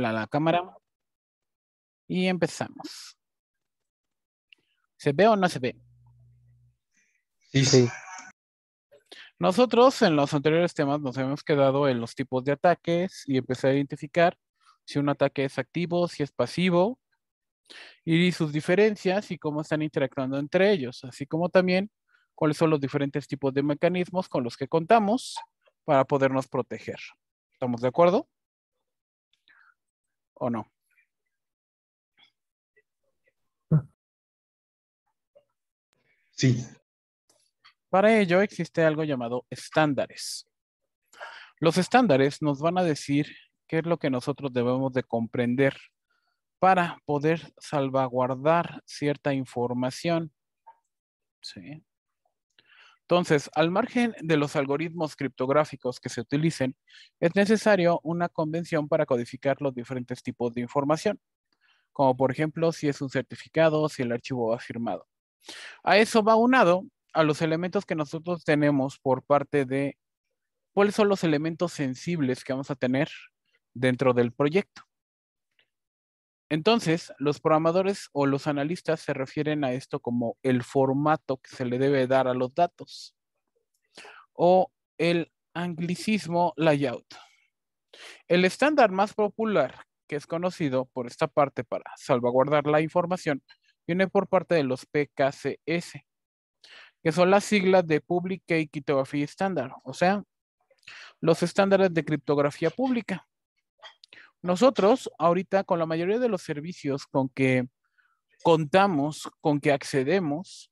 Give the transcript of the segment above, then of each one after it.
la, la cámara y empezamos. ¿Se ve o no se ve? Sí, sí. Nosotros en los anteriores temas nos hemos quedado en los tipos de ataques y empecé a identificar si un ataque es activo, si es pasivo y sus diferencias y cómo están interactuando entre ellos, así como también cuáles son los diferentes tipos de mecanismos con los que contamos para podernos proteger. ¿Estamos de acuerdo? o no? Sí. Para ello existe algo llamado estándares. Los estándares nos van a decir qué es lo que nosotros debemos de comprender para poder salvaguardar cierta información. ¿Sí? Entonces, al margen de los algoritmos criptográficos que se utilicen, es necesario una convención para codificar los diferentes tipos de información, como por ejemplo si es un certificado, si el archivo va firmado. A eso va unado a los elementos que nosotros tenemos por parte de cuáles son los elementos sensibles que vamos a tener dentro del proyecto. Entonces, los programadores o los analistas se refieren a esto como el formato que se le debe dar a los datos o el anglicismo layout. El estándar más popular que es conocido por esta parte para salvaguardar la información viene por parte de los PKCS, que son las siglas de Public Key Cryptography Standard, o sea, los estándares de criptografía pública. Nosotros, ahorita, con la mayoría de los servicios con que contamos, con que accedemos,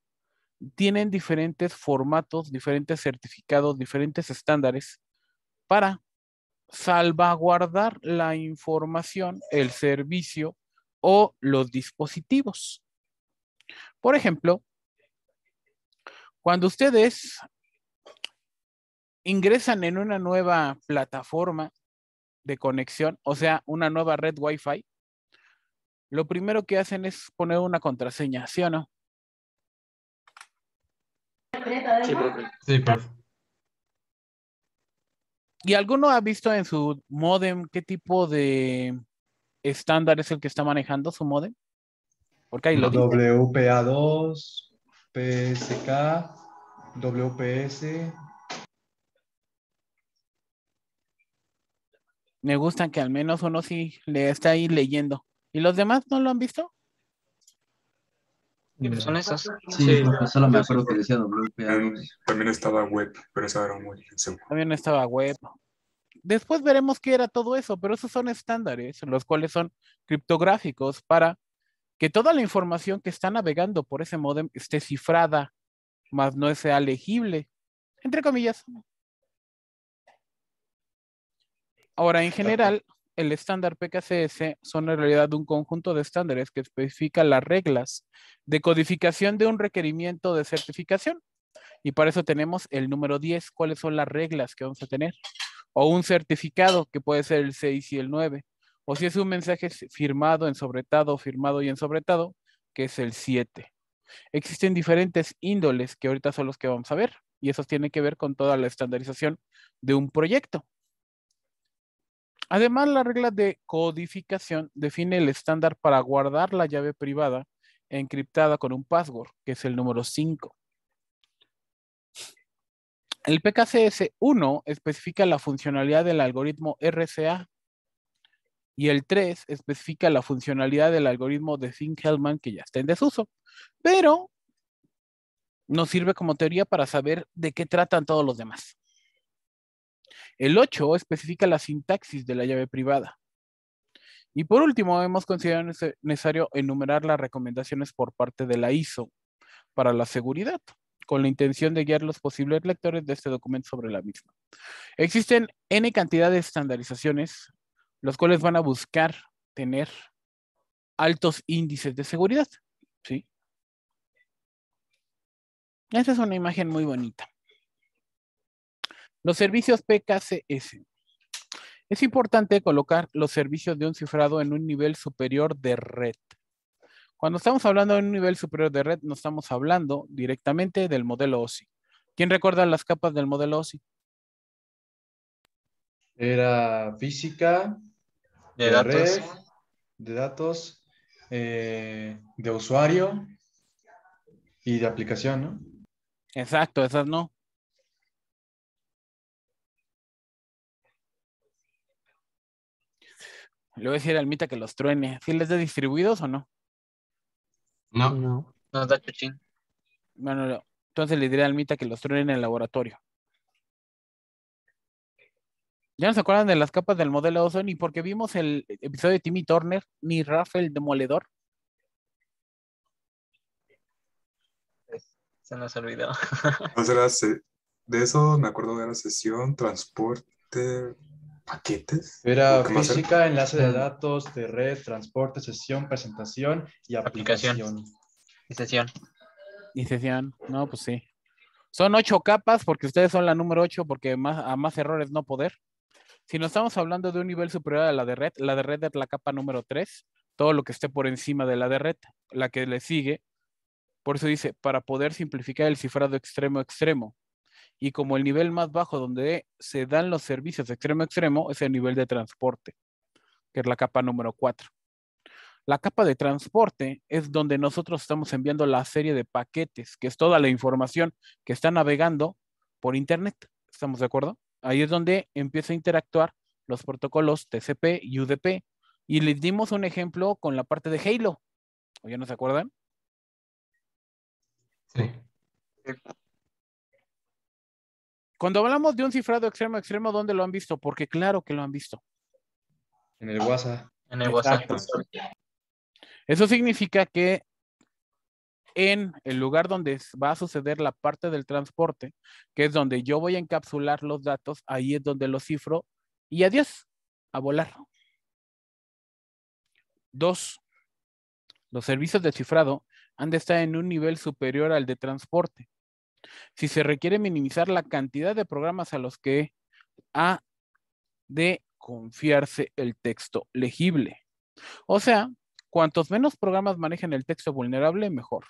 tienen diferentes formatos, diferentes certificados, diferentes estándares para salvaguardar la información, el servicio o los dispositivos. Por ejemplo, cuando ustedes ingresan en una nueva plataforma, de conexión, o sea, una nueva red Wi-Fi, lo primero que hacen es poner una contraseña, ¿sí o no? Sí, profe. ¿Y alguno ha visto en su modem qué tipo de estándar es el que está manejando su modem? Porque hay lo WPA2, PSK, WPS, me gustan que al menos uno sí le está ahí leyendo. ¿Y los demás no lo han visto? Mm. son esas? Sí, solo me acuerdo que decía También estaba web, pero esa era muy seguro. También estaba web. Después veremos qué era todo eso, pero esos son estándares, los cuales son criptográficos para que toda la información que está navegando por ese modem esté cifrada, más no sea legible, entre comillas. Ahora, en general, el estándar PKCS son en realidad un conjunto de estándares que especifica las reglas de codificación de un requerimiento de certificación. Y para eso tenemos el número 10, cuáles son las reglas que vamos a tener. O un certificado, que puede ser el 6 y el 9. O si es un mensaje firmado, en sobretado, firmado y en sobretado, que es el 7. Existen diferentes índoles que ahorita son los que vamos a ver. Y eso tiene que ver con toda la estandarización de un proyecto. Además, la regla de codificación define el estándar para guardar la llave privada encriptada con un password, que es el número 5. El PKCS1 especifica la funcionalidad del algoritmo RCA y el 3 especifica la funcionalidad del algoritmo de Zink-Hellman que ya está en desuso, pero nos sirve como teoría para saber de qué tratan todos los demás. El 8 especifica la sintaxis de la llave privada. Y por último, hemos considerado necesario enumerar las recomendaciones por parte de la ISO para la seguridad, con la intención de guiar los posibles lectores de este documento sobre la misma. Existen N cantidad de estandarizaciones, los cuales van a buscar tener altos índices de seguridad. ¿sí? Esta es una imagen muy bonita. Los servicios PKCS. Es importante colocar los servicios de un cifrado en un nivel superior de red. Cuando estamos hablando de un nivel superior de red, no estamos hablando directamente del modelo OSI. ¿Quién recuerda las capas del modelo OSI? Era física, de, red, de datos, eh, de usuario y de aplicación, ¿no? Exacto, esas no. Le voy a decir a Almita que los truene. ¿Sí les da distribuidos o no? No. No, no da chuchín. Bueno, entonces le diré a Almita que los truene en el laboratorio. Ya no se acuerdan de las capas del modelo ¿Y ni porque vimos el episodio de Timmy Turner ni Rafael Demoledor. Pues, se nos olvidó. de eso me acuerdo de la sesión transporte ¿Paquetes? Era física, enlace de datos, de red, transporte, sesión, presentación y aplicación. Y sesión. Y sesión. No, pues sí. Son ocho capas porque ustedes son la número ocho porque más, a más errores no poder. Si no estamos hablando de un nivel superior a la de red, la de red es la capa número tres. Todo lo que esté por encima de la de red, la que le sigue. Por eso dice, para poder simplificar el cifrado extremo extremo y como el nivel más bajo donde se dan los servicios extremo a extremo es el nivel de transporte, que es la capa número 4. La capa de transporte es donde nosotros estamos enviando la serie de paquetes, que es toda la información que está navegando por Internet. ¿Estamos de acuerdo? Ahí es donde empieza a interactuar los protocolos TCP y UDP. Y les dimos un ejemplo con la parte de Halo. ¿O ya no se acuerdan? Sí. Eh, cuando hablamos de un cifrado extremo extremo, ¿dónde lo han visto? Porque claro que lo han visto. En el WhatsApp. En el WhatsApp. Eso significa que en el lugar donde va a suceder la parte del transporte, que es donde yo voy a encapsular los datos, ahí es donde los cifro y adiós, a volar. Dos, los servicios de cifrado han de estar en un nivel superior al de transporte. Si se requiere minimizar la cantidad de programas a los que ha de confiarse el texto legible. O sea, cuantos menos programas manejen el texto vulnerable, mejor.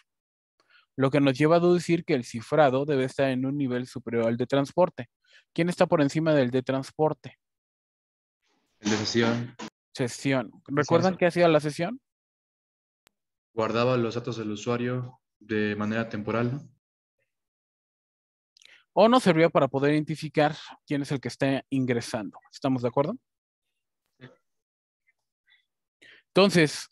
Lo que nos lleva a deducir que el cifrado debe estar en un nivel superior al de transporte. ¿Quién está por encima del de transporte? El de sesión. Sesión. ¿Recuerdan qué hacía la sesión? Guardaba los datos del usuario de manera temporal o nos servía para poder identificar quién es el que está ingresando. ¿Estamos de acuerdo? Entonces,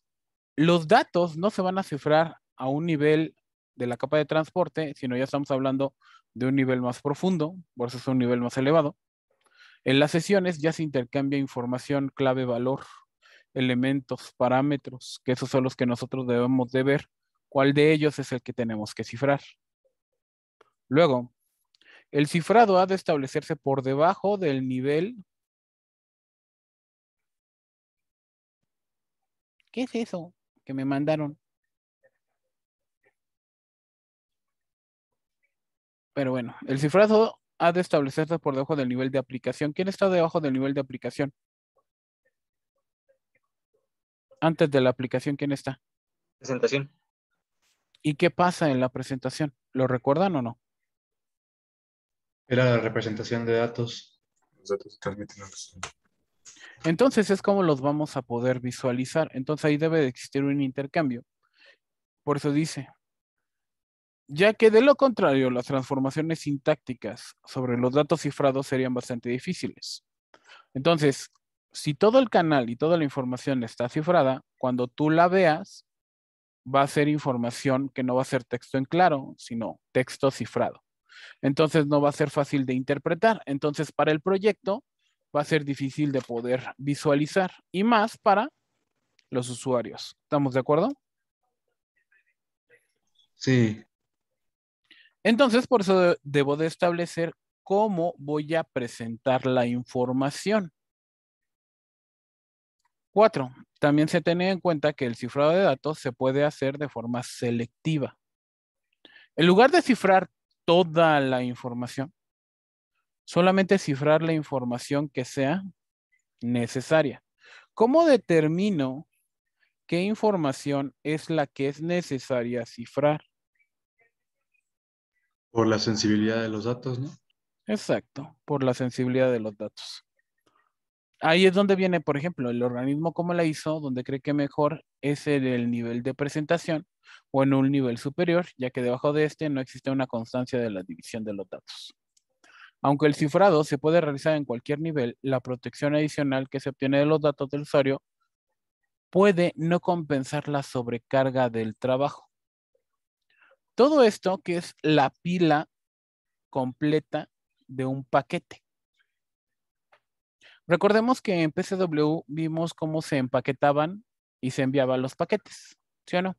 los datos no se van a cifrar a un nivel de la capa de transporte, sino ya estamos hablando de un nivel más profundo, por eso es un nivel más elevado. En las sesiones ya se intercambia información, clave, valor, elementos, parámetros, que esos son los que nosotros debemos de ver, cuál de ellos es el que tenemos que cifrar. Luego, el cifrado ha de establecerse por debajo del nivel. ¿Qué es eso que me mandaron? Pero bueno, el cifrado ha de establecerse por debajo del nivel de aplicación. ¿Quién está debajo del nivel de aplicación? Antes de la aplicación, ¿quién está? Presentación. ¿Y qué pasa en la presentación? ¿Lo recuerdan o no? Era la representación de datos. Los datos Entonces es como los vamos a poder visualizar. Entonces ahí debe de existir un intercambio. Por eso dice, ya que de lo contrario las transformaciones sintácticas sobre los datos cifrados serían bastante difíciles. Entonces, si todo el canal y toda la información está cifrada, cuando tú la veas, va a ser información que no va a ser texto en claro, sino texto cifrado. Entonces no va a ser fácil de interpretar. Entonces para el proyecto va a ser difícil de poder visualizar y más para los usuarios. ¿Estamos de acuerdo? Sí. Entonces, por eso debo de establecer cómo voy a presentar la información. Cuatro, también se tiene en cuenta que el cifrado de datos se puede hacer de forma selectiva. En lugar de cifrar toda la información. Solamente cifrar la información que sea necesaria. ¿Cómo determino qué información es la que es necesaria cifrar? Por la sensibilidad de los datos, ¿no? Exacto, por la sensibilidad de los datos ahí es donde viene, por ejemplo, el organismo como la hizo, donde cree que mejor es en el, nivel de presentación o en un nivel superior, ya que debajo de este no existe una constancia de la división de los datos. Aunque el cifrado se puede realizar en cualquier nivel, la protección adicional que se obtiene de los datos del usuario puede no compensar la sobrecarga del trabajo. Todo esto que es la pila completa de un paquete. Recordemos que en PCW vimos cómo se empaquetaban y se enviaban los paquetes, ¿sí o no?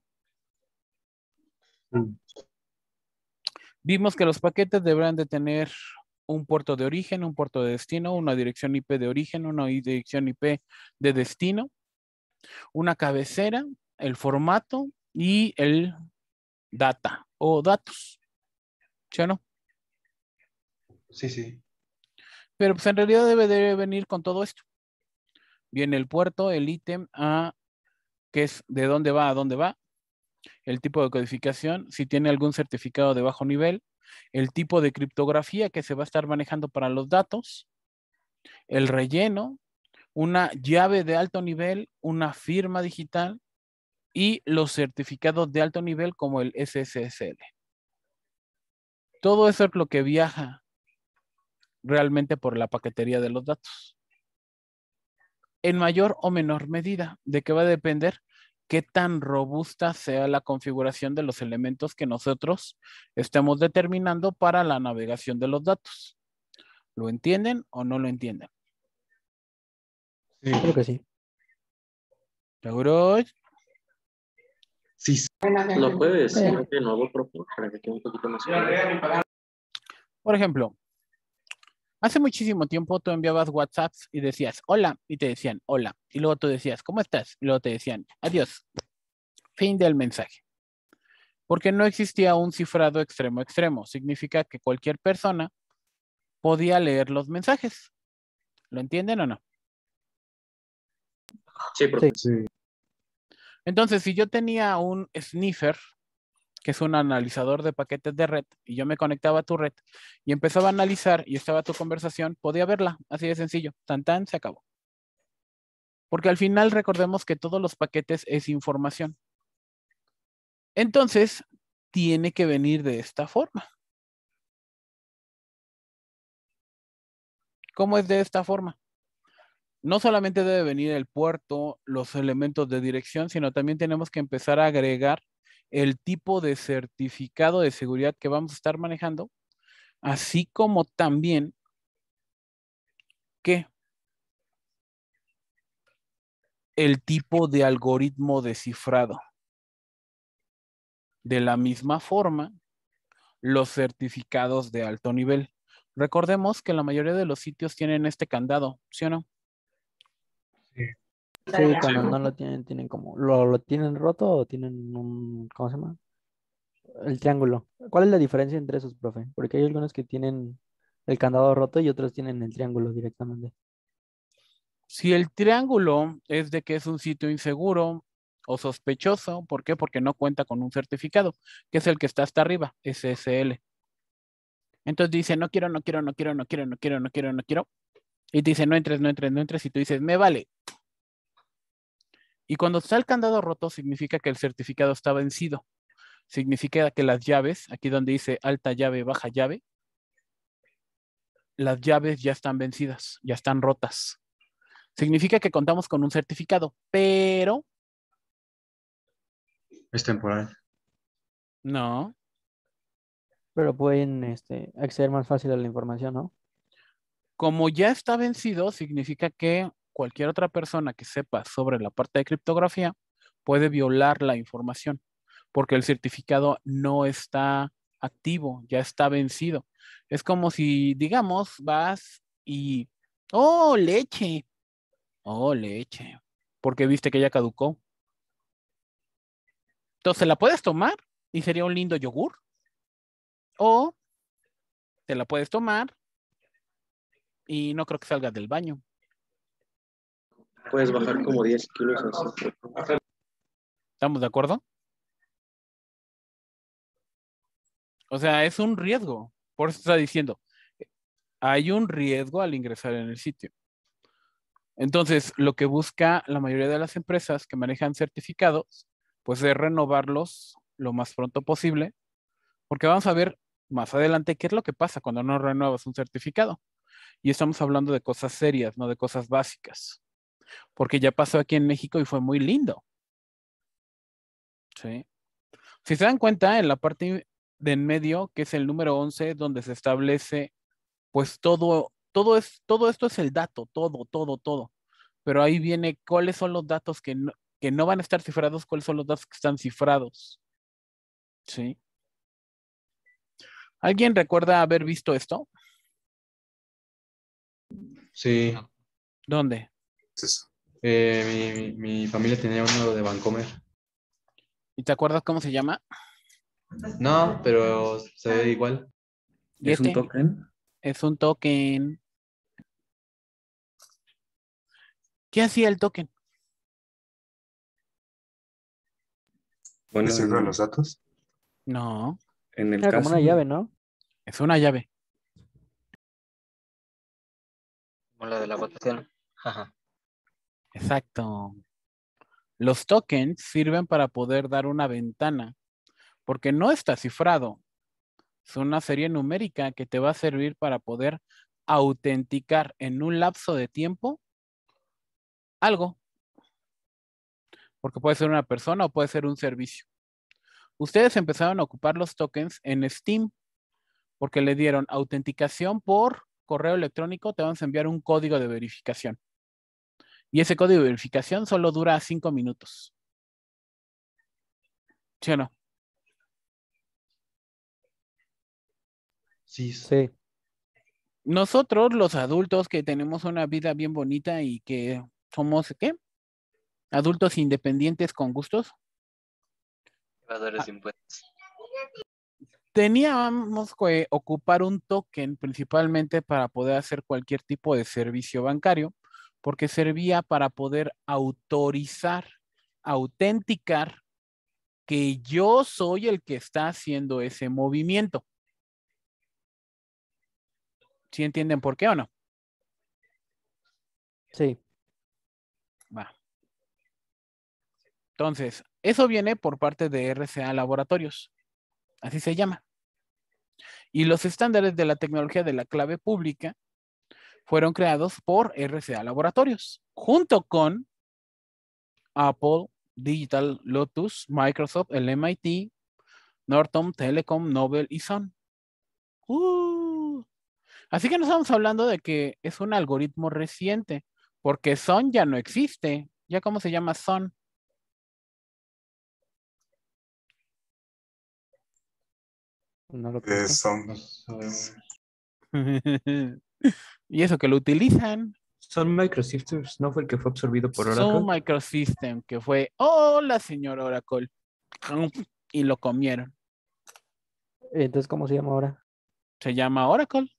Mm. Vimos que los paquetes deberán de tener un puerto de origen, un puerto de destino, una dirección IP de origen, una dirección IP de destino, una cabecera, el formato y el data o datos. ¿Sí o no? Sí, sí. Pero pues en realidad debe venir con todo esto. Viene el puerto, el ítem a que es de dónde va a dónde va, el tipo de codificación, si tiene algún certificado de bajo nivel, el tipo de criptografía que se va a estar manejando para los datos, el relleno, una llave de alto nivel, una firma digital y los certificados de alto nivel como el SSSL. Todo eso es lo que viaja realmente por la paquetería de los datos. En mayor o menor medida, de qué va a depender qué tan robusta sea la configuración de los elementos que nosotros estemos determinando para la navegación de los datos. ¿Lo entienden o no lo entienden? Sí. Creo que sí. ¿Seguro? Sí. ¿Lo puedes decir de nuevo, Por ejemplo, Hace muchísimo tiempo tú enviabas WhatsApps y decías hola y te decían hola. Y luego tú decías, ¿cómo estás? Y luego te decían, adiós. Fin del mensaje. Porque no existía un cifrado extremo extremo. Significa que cualquier persona podía leer los mensajes. ¿Lo entienden o no? Sí, profe. Sí. Entonces, si yo tenía un sniffer que es un analizador de paquetes de red, y yo me conectaba a tu red y empezaba a analizar y estaba tu conversación, podía verla, así de sencillo, tan tan, se acabó. Porque al final recordemos que todos los paquetes es información. Entonces, tiene que venir de esta forma. ¿Cómo es de esta forma? no solamente debe venir el puerto, los elementos de dirección, sino también tenemos que empezar a agregar el tipo de certificado de seguridad que vamos a estar manejando, así como también que el tipo de algoritmo de cifrado. De la misma forma, los certificados de alto nivel. Recordemos que la mayoría de los sitios tienen este candado, ¿sí o no? Sí, cuando no lo tienen, tienen como, ¿lo, tienen roto o tienen un, ¿cómo se llama? El triángulo. ¿Cuál es la diferencia entre esos, profe? Porque hay algunos que tienen el candado roto y otros tienen el triángulo directamente. Si el triángulo es de que es un sitio inseguro o sospechoso, ¿por qué? Porque no cuenta con un certificado, que es el que está hasta arriba, SSL. Entonces dice, no quiero, no quiero, no quiero, no quiero, no quiero, no quiero, no quiero. Y dice, no entres, no entres, no entres. Y tú dices, me vale, y cuando está el candado roto, significa que el certificado está vencido. Significa que las llaves, aquí donde dice alta llave, baja llave, las llaves ya están vencidas, ya están rotas. Significa que contamos con un certificado, pero... Es temporal. No. Pero pueden este, acceder más fácil a la información, ¿no? Como ya está vencido, significa que cualquier otra persona que sepa sobre la parte de criptografía puede violar la información porque el certificado no está activo, ya está vencido. Es como si, digamos, vas y, oh, leche, oh, leche, porque viste que ya caducó. Entonces la puedes tomar y sería un lindo yogur. O te la puedes tomar y no creo que salgas del baño puedes bajar como 10 kilos ¿Estamos de acuerdo? O sea, es un riesgo. Por eso está diciendo, hay un riesgo al ingresar en el sitio. Entonces, lo que busca la mayoría de las empresas que manejan certificados, pues es renovarlos lo más pronto posible, porque vamos a ver más adelante qué es lo que pasa cuando no renuevas un certificado. Y estamos hablando de cosas serias, no de cosas básicas porque ya pasó aquí en México y fue muy lindo. ¿Sí? Si se dan cuenta, en la parte de en medio, que es el número 11, donde se establece, pues todo, todo, es, todo esto es el dato, todo, todo, todo. Pero ahí viene cuáles son los datos que no, que no van a estar cifrados, cuáles son los datos que están cifrados. ¿Sí? ¿Alguien recuerda haber visto esto? Sí. ¿Dónde? eso? Eh, mi, familia tenía uno de Vancomer. ¿Y te acuerdas cómo se llama? No, pero se ve igual. ¿Es un token? Es un token. ¿Qué hacía el token? ¿Pones uno de los datos? No. En una llave, ¿no? Es una llave. Como la de la votación. Ajá. Exacto. Los tokens sirven para poder dar una ventana, porque no está cifrado. Es una serie numérica que te va a servir para poder autenticar en un lapso de tiempo algo. Porque puede ser una persona o puede ser un servicio. Ustedes empezaron a ocupar los tokens en Steam porque le dieron autenticación por correo electrónico, te van a enviar un código de verificación. Y ese código de verificación solo dura cinco minutos. ¿Sí o no? Sí, sí. Nosotros, los adultos que tenemos una vida bien bonita y que somos, ¿qué? Adultos independientes con gustos. Evadores ah. impuestos. Teníamos que ocupar un token principalmente para poder hacer cualquier tipo de servicio bancario porque servía para poder autorizar, autenticar que yo soy el que está haciendo ese movimiento. ¿Sí entienden por qué o no? Sí. Va. Entonces, eso viene por parte de RCA Laboratorios. Así se llama. Y los estándares de la tecnología de la clave pública fueron creados por RCA Laboratorios, junto con Apple, Digital, Lotus, Microsoft, el MIT, Norton, Telecom, Nobel y Sun. Uh. Así que no estamos hablando de que es un algoritmo reciente, porque Sun ya no existe. ¿Ya cómo se llama Sun? Eh, son. Y eso que lo utilizan. Son Microsystems, ¿no fue el que fue absorbido por Oracle? Son Microsystem, que fue, hola señor Oracle. Y lo comieron. Entonces, ¿cómo se llama ahora? Se llama Oracle.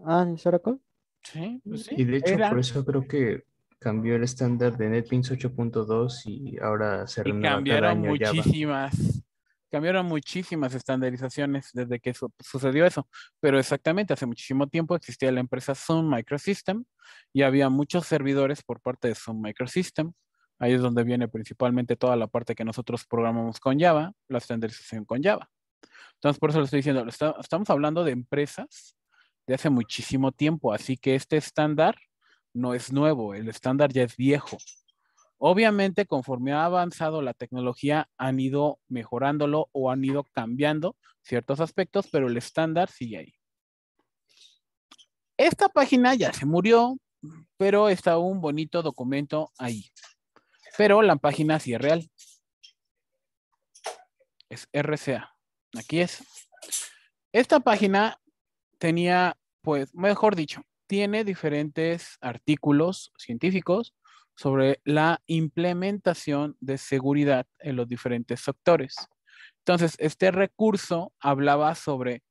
Ah, ¿es Oracle? Sí, pues sí. Y de hecho, por eso creo que cambió el estándar de NetBeans 8.2 y ahora se y cambiaron muchísimas cambiaron muchísimas estandarizaciones desde que sucedió eso, pero exactamente hace muchísimo tiempo existía la empresa Sun Microsystem y había muchos servidores por parte de Zoom Microsystem. Ahí es donde viene principalmente toda la parte que nosotros programamos con Java, la estandarización con Java. Entonces, por eso lo estoy diciendo, estamos hablando de empresas de hace muchísimo tiempo, así que este estándar no es nuevo, el estándar ya es viejo. Obviamente, conforme ha avanzado la tecnología, han ido mejorándolo o han ido cambiando ciertos aspectos, pero el estándar sigue ahí. Esta página ya se murió, pero está un bonito documento ahí. Pero la página sí es real. Es RCA. Aquí es. Esta página tenía, pues, mejor dicho, tiene diferentes artículos científicos, sobre la implementación de seguridad en los diferentes sectores. Entonces, este recurso hablaba sobre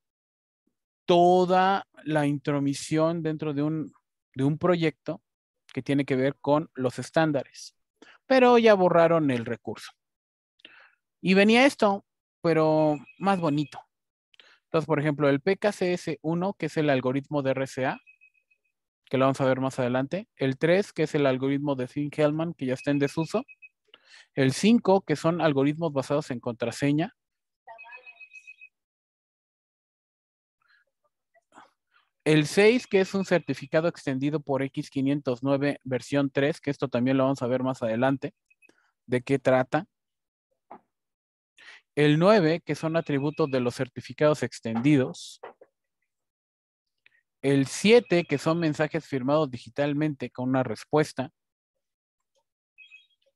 toda la intromisión dentro de un, proyecto que tiene que ver con los estándares, pero ya borraron el recurso. Y venía esto, pero más bonito. Entonces, por ejemplo, el PKCS1, que es el algoritmo de RCA, que lo vamos a ver más adelante. El 3, que es el algoritmo de Finn hellman que ya está en desuso. El 5, que son algoritmos basados en contraseña. El 6, que es un certificado extendido por X509 versión 3, que esto también lo vamos a ver más adelante, de qué trata. El 9, que son atributos de los certificados extendidos el 7, que son mensajes firmados digitalmente con una respuesta.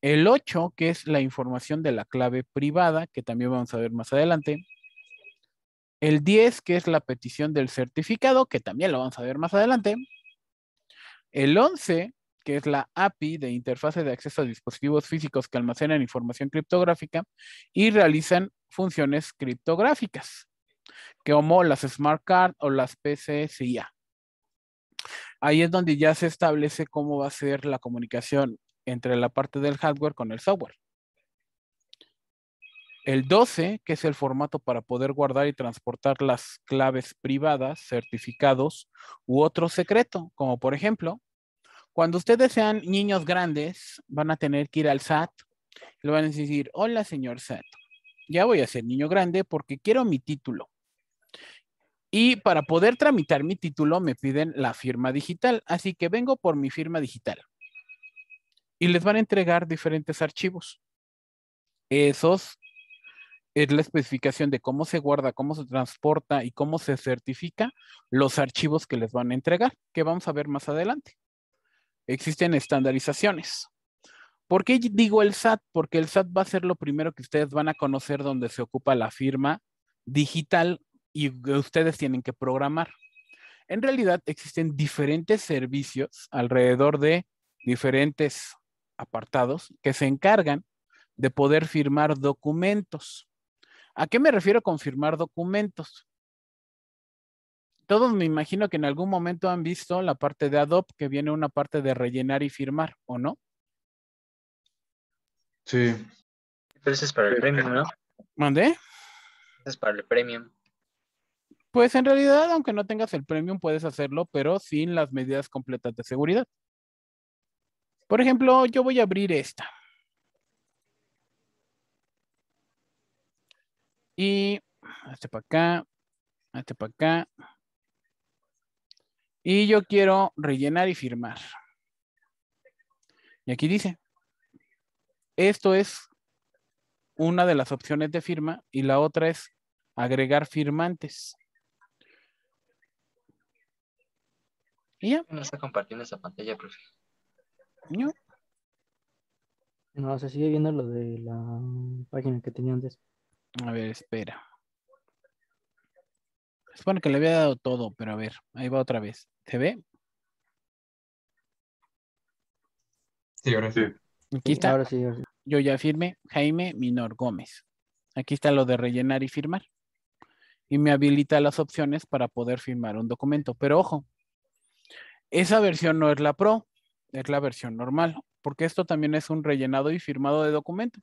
El 8, que es la información de la clave privada, que también vamos a ver más adelante. El 10, que es la petición del certificado, que también lo vamos a ver más adelante. El 11, que es la API de interfase de acceso a dispositivos físicos que almacenan información criptográfica y realizan funciones criptográficas, como las Smart Card o las PCCIA. Ahí es donde ya se establece cómo va a ser la comunicación entre la parte del hardware con el software. El 12, que es el formato para poder guardar y transportar las claves privadas, certificados u otro secreto, como por ejemplo, cuando ustedes sean niños grandes, van a tener que ir al SAT, le van a decir, hola señor SAT, ya voy a ser niño grande porque quiero mi título. Y para poder tramitar mi título me piden la firma digital, así que vengo por mi firma digital. Y les van a entregar diferentes archivos. Esos es la especificación de cómo se guarda, cómo se transporta y cómo se certifica los archivos que les van a entregar, que vamos a ver más adelante. Existen estandarizaciones. ¿Por qué digo el SAT? Porque el SAT va a ser lo primero que ustedes van a conocer donde se ocupa la firma digital y ustedes tienen que programar. En realidad existen diferentes servicios alrededor de diferentes apartados que se encargan de poder firmar documentos. ¿A qué me refiero con firmar documentos? Todos me imagino que en algún momento han visto la parte de Adobe, que viene una parte de rellenar y firmar, ¿o no? Sí. Entonces es para el premium, ¿no? ¿Mandé? es para el premium. Pues en realidad, aunque no tengas el premium, puedes hacerlo, pero sin las medidas completas de seguridad. Por ejemplo, yo voy a abrir esta. Y este para acá, este para acá. Y yo quiero rellenar y firmar. Y aquí dice, esto es una de las opciones de firma y la otra es agregar firmantes. ya? ¿No está compartiendo esa pantalla, profe? No. se sigue viendo lo de la página que tenía antes. A ver, espera. Supone que le había dado todo, pero a ver, ahí va otra vez. ¿Se ve? Sí, ahora sí. Aquí está. Ahora sí, ahora sí. Yo ya firmé Jaime Minor Gómez. Aquí está lo de rellenar y firmar. Y me habilita las opciones para poder firmar un documento. Pero ojo, esa versión no es la Pro, es la versión normal, porque esto también es un rellenado y firmado de documento.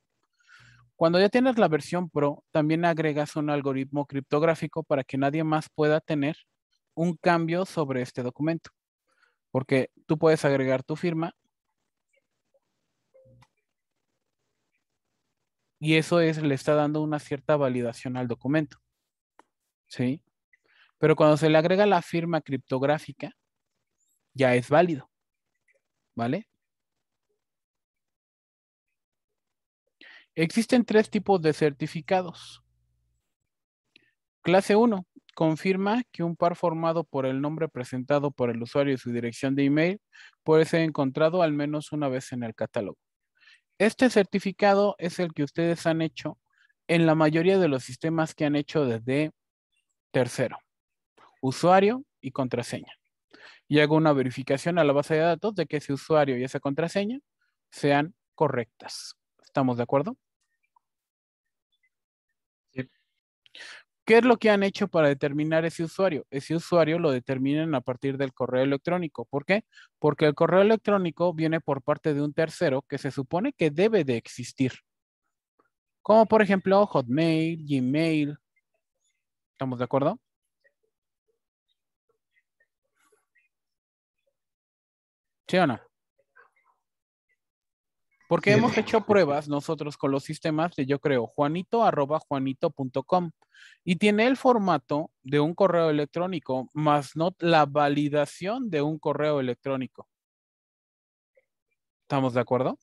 Cuando ya tienes la versión Pro, también agregas un algoritmo criptográfico para que nadie más pueda tener un cambio sobre este documento, porque tú puedes agregar tu firma y eso es, le está dando una cierta validación al documento. ¿Sí? Pero cuando se le agrega la firma criptográfica, ya es válido. ¿Vale? Existen tres tipos de certificados. Clase 1. Confirma que un par formado por el nombre presentado por el usuario y su dirección de email puede ser encontrado al menos una vez en el catálogo. Este certificado es el que ustedes han hecho en la mayoría de los sistemas que han hecho desde tercero, usuario y contraseña y hago una verificación a la base de datos de que ese usuario y esa contraseña sean correctas. ¿Estamos de acuerdo? ¿Qué es lo que han hecho para determinar ese usuario? Ese usuario lo determinan a partir del correo electrónico. ¿Por qué? Porque el correo electrónico viene por parte de un tercero que se supone que debe de existir. Como por ejemplo Hotmail, Gmail. ¿Estamos de acuerdo? ¿Sí Porque hemos hecho pruebas nosotros con los sistemas de yo creo juanito juanito.com y tiene el formato de un correo electrónico más no la validación de un correo electrónico. ¿Estamos de acuerdo?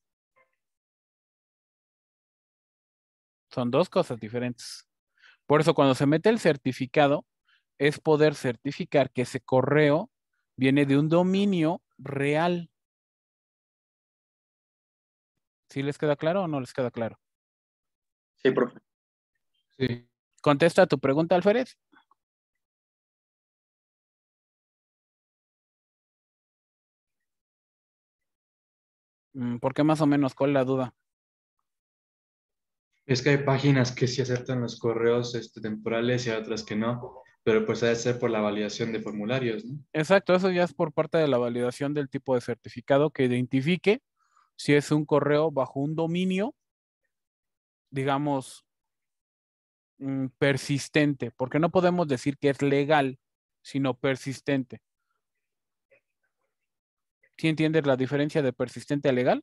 Son dos cosas diferentes. Por eso cuando se mete el certificado es poder certificar que ese correo viene de un dominio real. ¿Sí les queda claro o no les queda claro? Sí, profe. Sí. ¿Contesta tu pregunta, Alférez? Mm, ¿Por qué más o menos? ¿Cuál la duda? Es que hay páginas que sí aceptan los correos este, temporales y hay otras que no pero pues debe ser por la validación de formularios, Exacto, eso ya es por parte de la validación del tipo de certificado que identifique si es un correo bajo un dominio, digamos, mm, persistente, porque no podemos decir que es legal, sino persistente. ¿Sí entiendes la diferencia de persistente a legal?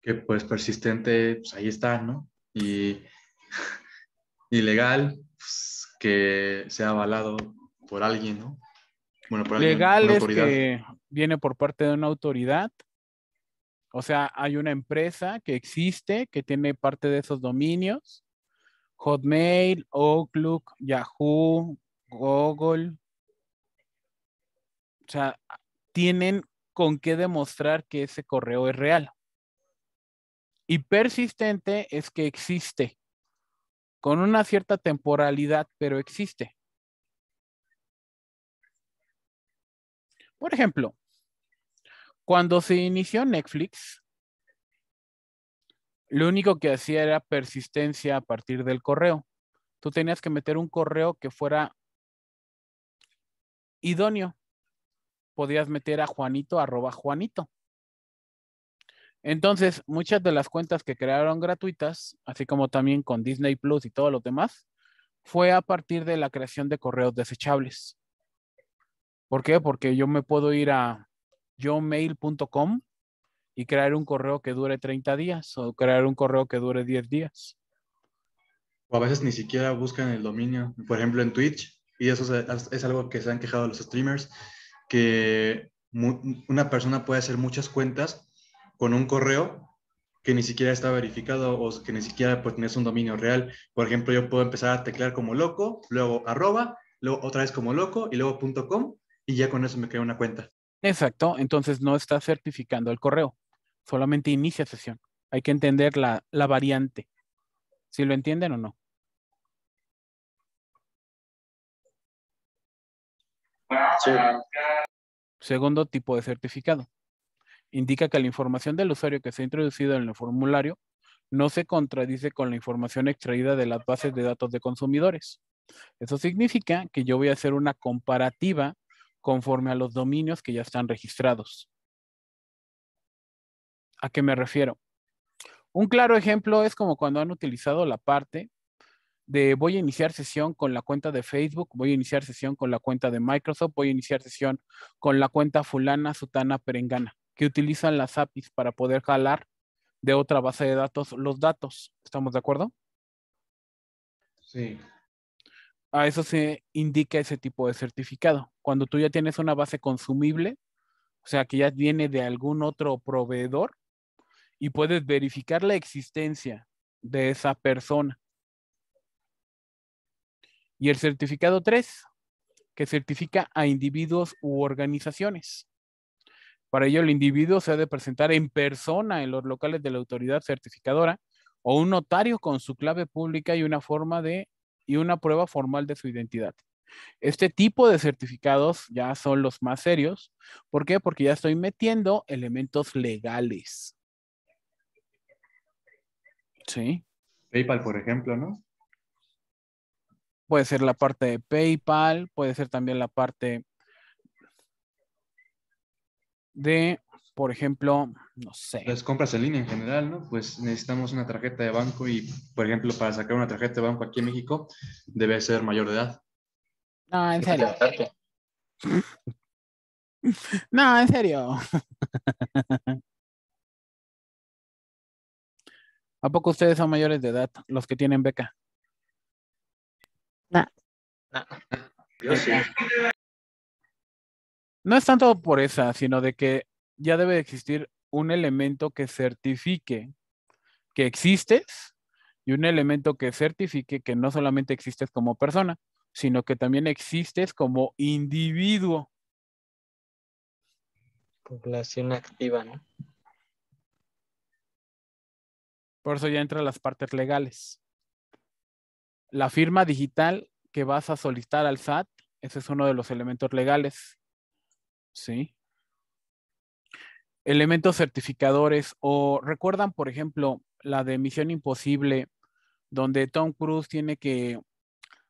Que pues persistente, pues ahí está, ¿no? Y ilegal pues, que sea avalado por alguien, ¿no? Bueno, por legal es que viene por parte de una autoridad. O sea, hay una empresa que existe, que tiene parte de esos dominios. Hotmail, Outlook, Yahoo, Google. O sea, tienen con qué demostrar que ese correo es real. Y persistente es que existe con una cierta temporalidad, pero existe. Por ejemplo, cuando se inició Netflix, lo único que hacía era persistencia a partir del correo. Tú tenías que meter un correo que fuera idóneo. Podías meter a Juanito arroba Juanito. Entonces, muchas de las cuentas que crearon gratuitas, así como también con Disney Plus y todo lo demás, fue a partir de la creación de correos desechables. ¿Por qué? Porque yo me puedo ir a yomail.com y crear un correo que dure 30 días o crear un correo que dure 10 días. O a veces ni siquiera buscan el dominio, por ejemplo en Twitch, y eso es, algo que se han quejado los streamers, que una persona puede hacer muchas cuentas con un correo que ni siquiera está verificado o que ni siquiera pues, tienes un dominio real. Por ejemplo, yo puedo empezar a teclear como loco, luego arroba, luego otra vez como loco y luego punto .com y ya con eso me crea una cuenta. Exacto, entonces no está certificando el correo, solamente inicia sesión. Hay que entender la, variante, si lo entienden o no. Segundo tipo de certificado, indica que la información del usuario que se ha introducido en el formulario no se contradice con la información extraída de las bases de datos de consumidores. Eso significa que yo voy a hacer una comparativa conforme a los dominios que ya están registrados. ¿A qué me refiero? Un claro ejemplo es como cuando han utilizado la parte de voy a iniciar sesión con la cuenta de Facebook, voy a iniciar sesión con la cuenta de Microsoft, voy a iniciar sesión con la cuenta fulana, sutana, perengana que utilizan las APIs para poder jalar de otra base de datos los datos. ¿Estamos de acuerdo? Sí. A eso se indica ese tipo de certificado. Cuando tú ya tienes una base consumible, o sea, que ya viene de algún otro proveedor y puedes verificar la existencia de esa persona. Y el certificado 3, que certifica a individuos u organizaciones. Para ello, el individuo se ha de presentar en persona en los locales de la autoridad certificadora o un notario con su clave pública y una forma de y una prueba formal de su identidad. Este tipo de certificados ya son los más serios. ¿Por qué? Porque ya estoy metiendo elementos legales. Sí. PayPal, por ejemplo, ¿no? Puede ser la parte de PayPal, puede ser también la parte de, por ejemplo, no sé. Las compras en línea en general, ¿no? Pues necesitamos una tarjeta de banco y, por ejemplo, para sacar una tarjeta de banco aquí en México, debe ser mayor de edad. No, en serio. No, en serio. ¿A poco ustedes son mayores de edad, los que tienen beca? No. no. Yo sí. No es tanto por esa, sino de que ya debe existir un elemento que certifique que existes y un elemento que certifique que no solamente existes como persona, sino que también existes como individuo. Población activa, ¿no? Por eso ya entran las partes legales. La firma digital que vas a solicitar al SAT, ese es uno de los elementos legales. ¿sí? Elementos certificadores o recuerdan, por ejemplo, la de Misión Imposible, donde Tom Cruise tiene que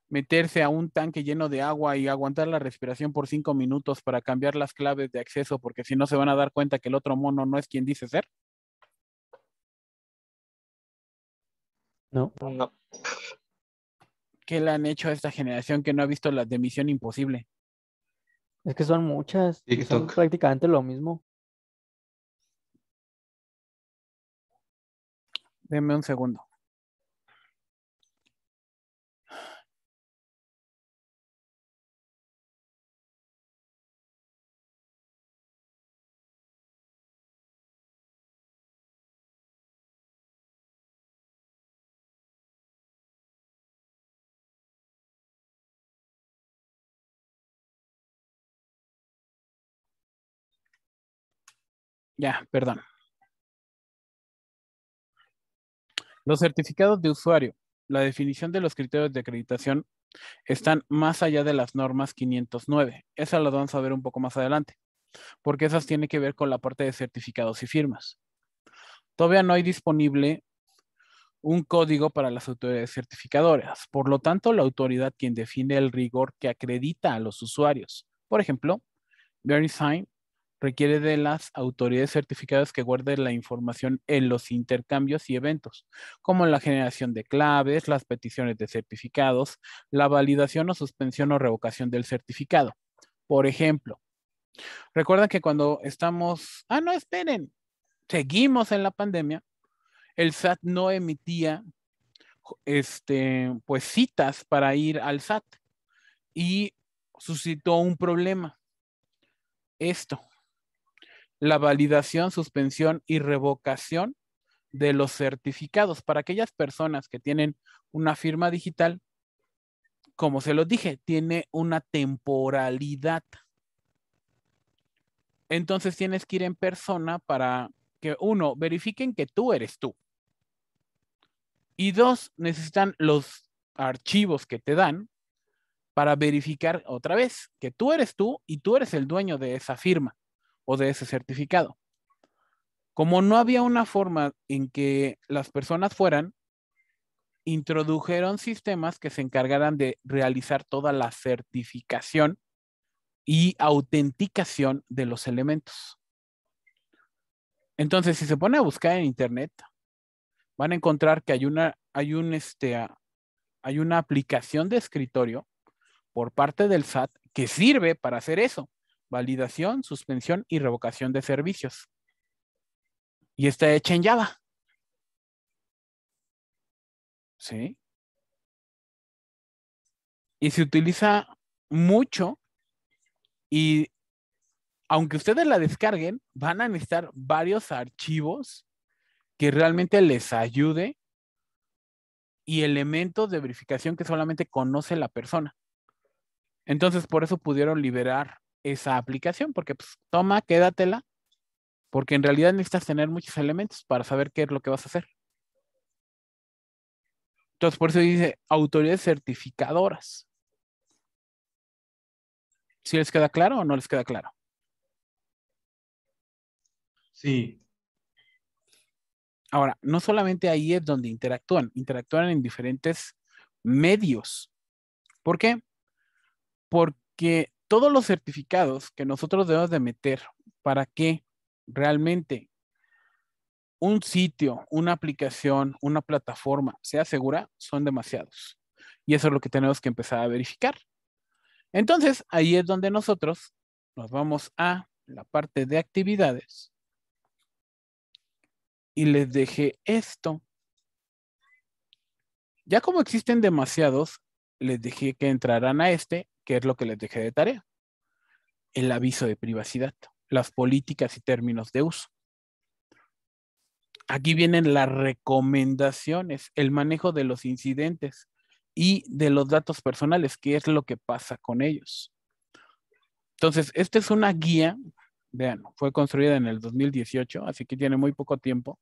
meterse a un tanque lleno de agua y aguantar la respiración por cinco minutos para cambiar las claves de acceso, porque si no se van a dar cuenta que el otro mono no es quien dice ser. No. No. ¿Qué le han hecho a esta generación que no ha visto la de Misión Imposible? Es que son muchas. Son prácticamente lo mismo. Deme un segundo. Ya, perdón. Los certificados de usuario. La definición de los criterios de acreditación están más allá de las normas 509. Esas las vamos a ver un poco más adelante, porque esas tienen que ver con la parte de certificados y firmas. Todavía no hay disponible un código para las autoridades certificadoras, por lo tanto, la autoridad quien define el rigor que acredita a los usuarios. Por ejemplo, VeriSign requiere de las autoridades certificadas que guarden la información en los intercambios y eventos, como la generación de claves, las peticiones de certificados, la validación o suspensión o revocación del certificado. Por ejemplo, recuerda que cuando estamos, ah, no, esperen, seguimos en la pandemia, el SAT no emitía este, pues citas para ir al SAT y suscitó un problema. Esto, la validación, suspensión y revocación de los certificados para aquellas personas que tienen una firma digital. Como se los dije, tiene una temporalidad. Entonces tienes que ir en persona para que uno, verifiquen que tú eres tú. Y dos, necesitan los archivos que te dan para verificar otra vez que tú eres tú y tú eres el dueño de esa firma o de ese certificado. Como no había una forma en que las personas fueran, introdujeron sistemas que se encargaran de realizar toda la certificación y autenticación de los elementos. Entonces, si se pone a buscar en internet, van a encontrar que hay una, hay un este, ah, hay una aplicación de escritorio por parte del SAT que sirve para hacer eso validación, suspensión y revocación de servicios. Y está hecha en Java. ¿Sí? Y se utiliza mucho y aunque ustedes la descarguen, van a necesitar varios archivos que realmente les ayude y elementos de verificación que solamente conoce la persona. Entonces, por eso pudieron liberar esa aplicación, porque pues toma, quédatela, porque en realidad necesitas tener muchos elementos para saber qué es lo que vas a hacer. Entonces, por eso dice autoridades certificadoras. ¿Si les queda claro o no les queda claro? Sí. Ahora, no solamente ahí es donde interactúan, interactúan en diferentes medios. ¿Por qué? Porque todos los certificados que nosotros debemos de meter para que realmente un sitio, una aplicación, una plataforma sea segura, son demasiados. Y eso es lo que tenemos que empezar a verificar. Entonces, ahí es donde nosotros nos vamos a la parte de actividades. Y les dejé esto. Ya como existen demasiados, les dejé que entraran a este, que es lo que les dejé de tarea. El aviso de privacidad, las políticas y términos de uso. Aquí vienen las recomendaciones, el manejo de los incidentes y de los datos personales, qué es lo que pasa con ellos. Entonces, esta es una guía, vean, fue construida en el 2018, así que tiene muy poco tiempo,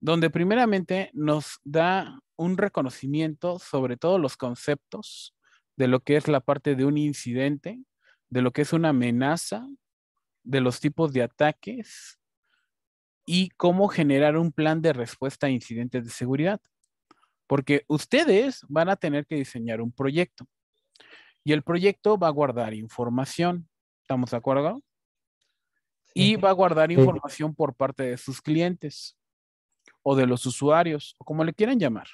donde primeramente nos da un reconocimiento sobre todos los conceptos de lo que es la parte de un incidente, de lo que es una amenaza, de los tipos de ataques y cómo generar un plan de respuesta a incidentes de seguridad. Porque ustedes van a tener que diseñar un proyecto y el proyecto va a guardar información. ¿Estamos de acuerdo? Y va a guardar información por parte de sus clientes o de los usuarios o como le quieran llamar.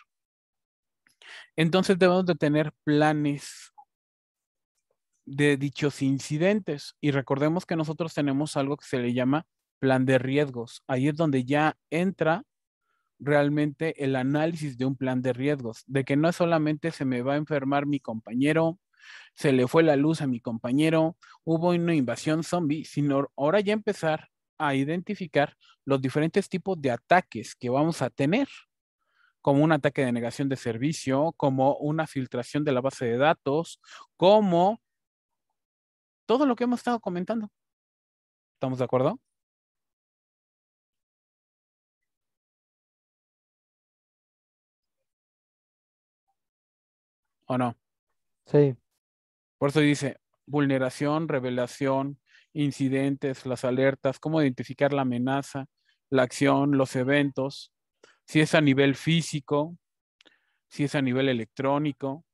Entonces debemos de tener planes de dichos incidentes y recordemos que nosotros tenemos algo que se le llama plan de riesgos. Ahí es donde ya entra realmente el análisis de un plan de riesgos, de que no es solamente se me va a enfermar mi compañero, se le fue la luz a mi compañero, hubo una invasión zombie, sino ahora ya empezar a identificar los diferentes tipos de ataques que vamos a tener como un ataque de negación de servicio, como una filtración de la base de datos, como todo lo que hemos estado comentando. ¿Estamos de acuerdo? ¿O no? Sí. Por eso dice vulneración, revelación, incidentes, las alertas, cómo identificar la amenaza, la acción, los eventos, si es a nivel físico, si es a nivel electrónico,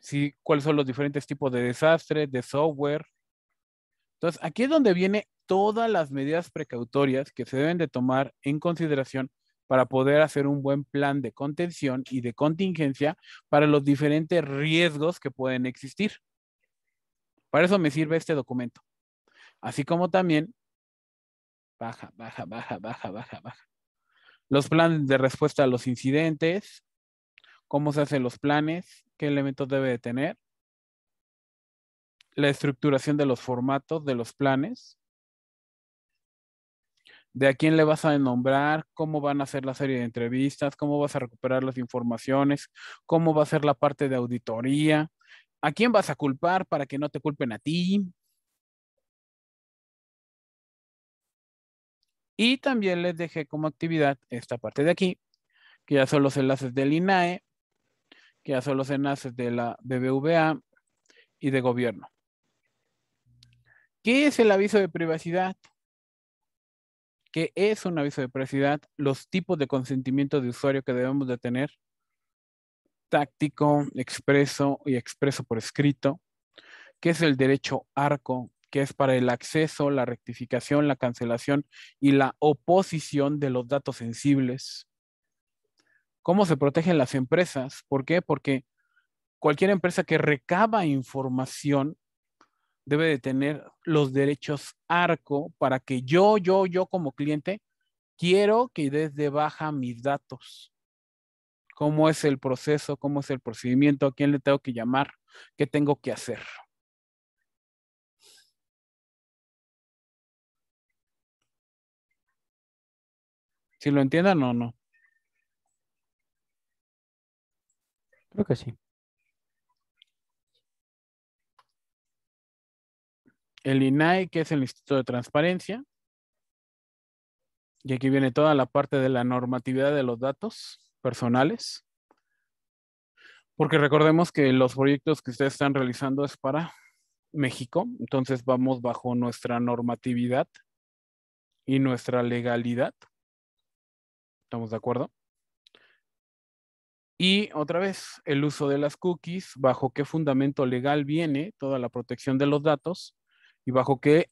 si, cuáles son los diferentes tipos de desastres, de software. Entonces, aquí es donde vienen todas las medidas precautorias que se deben de tomar en consideración para poder hacer un buen plan de contención y de contingencia para los diferentes riesgos que pueden existir. Para eso me sirve este documento. Así como también, baja, baja, baja, baja, baja, baja los planes de respuesta a los incidentes, cómo se hacen los planes, qué elementos debe de tener, la estructuración de los formatos de los planes, de a quién le vas a nombrar, cómo van a hacer la serie de entrevistas, cómo vas a recuperar las informaciones, cómo va a ser la parte de auditoría, a quién vas a culpar para que no te culpen a ti, Y también les dejé como actividad esta parte de aquí, que ya son los enlaces del INAE, que ya son los enlaces de la BBVA y de gobierno. ¿Qué es el aviso de privacidad? ¿Qué es un aviso de privacidad? Los tipos de consentimiento de usuario que debemos de tener. Táctico, expreso y expreso por escrito. ¿Qué es el derecho ARCO? que es para el acceso, la rectificación, la cancelación y la oposición de los datos sensibles. ¿Cómo se protegen las empresas? ¿Por qué? Porque cualquier empresa que recaba información debe de tener los derechos ARCO para que yo, yo, yo como cliente, quiero que des de baja mis datos. ¿Cómo es el proceso? ¿Cómo es el procedimiento? ¿A quién le tengo que llamar? ¿Qué tengo que hacer? Si lo entiendan o no. Creo que sí. El INAI, que es el Instituto de Transparencia. Y aquí viene toda la parte de la normatividad de los datos personales. Porque recordemos que los proyectos que ustedes están realizando es para México, entonces vamos bajo nuestra normatividad y nuestra legalidad. ¿Estamos de acuerdo? Y otra vez, el uso de las cookies, bajo qué fundamento legal viene toda la protección de los datos y bajo qué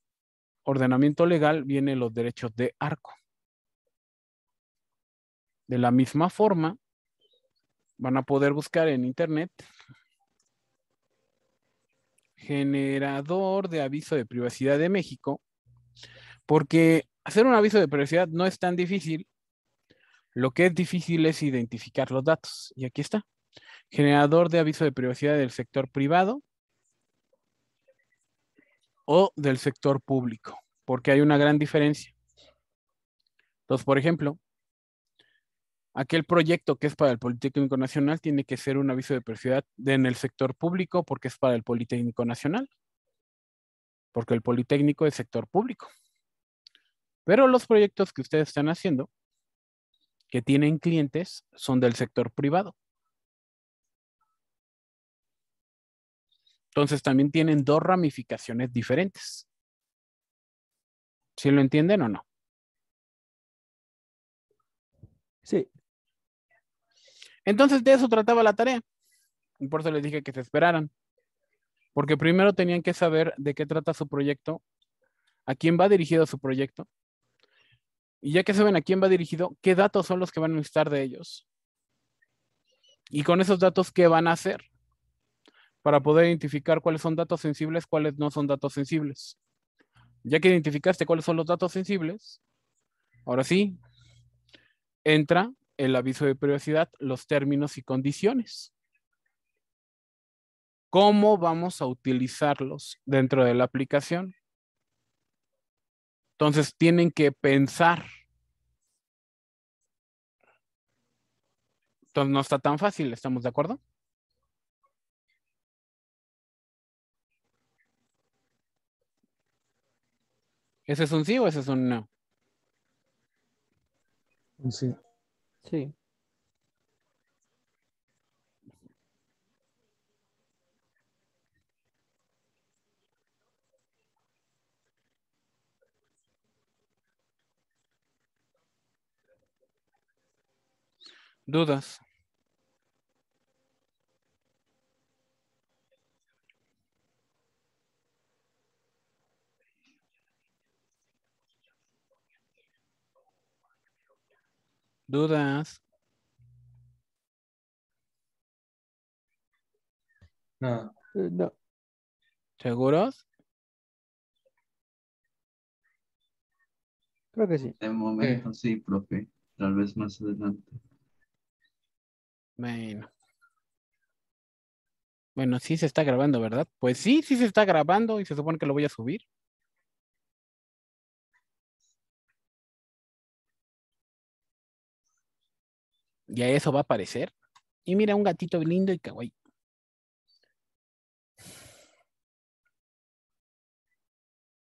ordenamiento legal vienen los derechos de arco. De la misma forma, van a poder buscar en internet generador de aviso de privacidad de México, porque hacer un aviso de privacidad no es tan difícil lo que es difícil es identificar los datos. Y aquí está. Generador de aviso de privacidad del sector privado o del sector público, porque hay una gran diferencia. Entonces, por ejemplo, aquel proyecto que es para el Politécnico Nacional tiene que ser un aviso de privacidad en el sector público porque es para el Politécnico Nacional, porque el Politécnico es sector público. Pero los proyectos que ustedes están haciendo que tienen clientes son del sector privado. Entonces también tienen dos ramificaciones diferentes. ¿Sí lo entienden o no? Sí. Entonces de eso trataba la tarea. por eso les dije que se esperaran. Porque primero tenían que saber de qué trata su proyecto, a quién va dirigido su proyecto, y ya que saben a quién va dirigido, ¿qué datos son los que van a necesitar de ellos? Y con esos datos, ¿qué van a hacer? Para poder identificar cuáles son datos sensibles, cuáles no son datos sensibles. Ya que identificaste cuáles son los datos sensibles, ahora sí, entra el aviso de privacidad, los términos y condiciones. ¿Cómo vamos a utilizarlos dentro de la aplicación? Entonces tienen que pensar. Entonces no está tan fácil, ¿estamos de acuerdo? ¿Ese es un sí o ese es un no? Sí. Sí. ¿Dudas? ¿Dudas? No. Eh, no. ¿Seguros? Creo que sí. De momento sí, profe. Tal vez más adelante. Bueno. Bueno, sí se está grabando, ¿verdad? Pues sí, sí se está grabando y se supone que lo voy a subir. Y eso va a aparecer. Y mira, un gatito lindo y kawaii.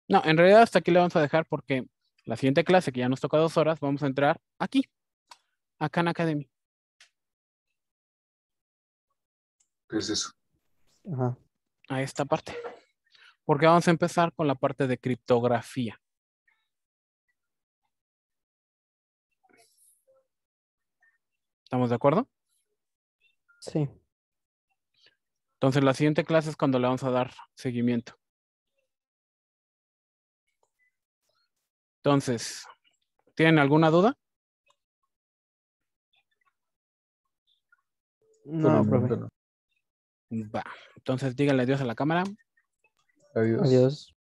No, en realidad hasta aquí le vamos a dejar porque la siguiente clase, que ya nos toca dos horas, vamos a entrar aquí, acá en Academy. Es eso. A esta parte. Porque vamos a empezar con la parte de criptografía. ¿Estamos de acuerdo? Sí. Entonces la siguiente clase es cuando le vamos a dar seguimiento. Entonces, ¿tienen alguna duda? No, profe. Entonces díganle adiós a la cámara. Adiós. Adiós.